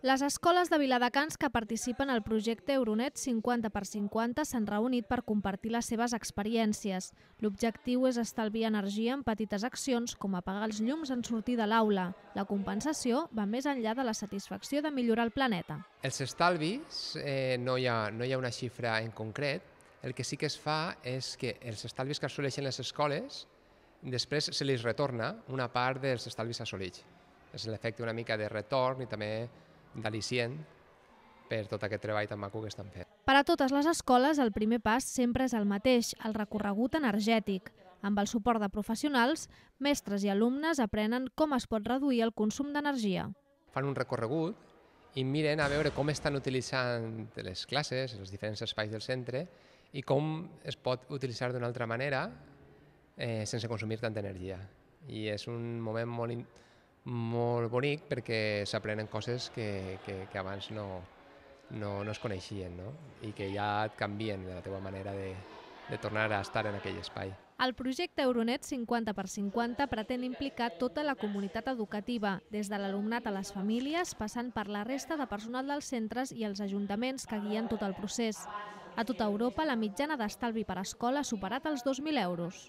Les escoles de Viladecans que participen al projecte Euronet 50 x 50 s'han reunit per compartir les seves experiències. L'objectiu és estalviar energia en petites accions com apagar els llums en sortir de l'aula. La compensació va més enllà de la satisfacció de millorar el planeta. Els estalvis eh, no, hi ha, no hi ha una xifra en concret. El que sí que es fa és que els estalvis que assoleixen les escoles després se li retorna una part dels estalvis assolits. És l'efecte una mica de retorn i també d'al·licient per tot aquest treball tan maco que estan fent. Per a totes les escoles, el primer pas sempre és el mateix, el recorregut energètic. Amb el suport de professionals, mestres i alumnes aprenen com es pot reduir el consum d'energia. Fan un recorregut i miren a veure com estan utilitzant les classes, els diferents espais del centre, i com es pot utilitzar d'una altra manera eh, sense consumir tanta energia. I és un moment molt, molt bonic perquè s'aprenen coses que, que, que abans no, no, no es coneixien no? i que ja et canvien de la teva manera de, de tornar a estar en aquell espai. El projecte Euronet 50 per 50 pretén implicar tota la comunitat educativa, des de l'alumnat a les famílies, passant per la resta de personal dels centres i els ajuntaments que guien tot el procés. A tota Europa, la mitjana d'estalvi per escola ha superat els 2.000 euros.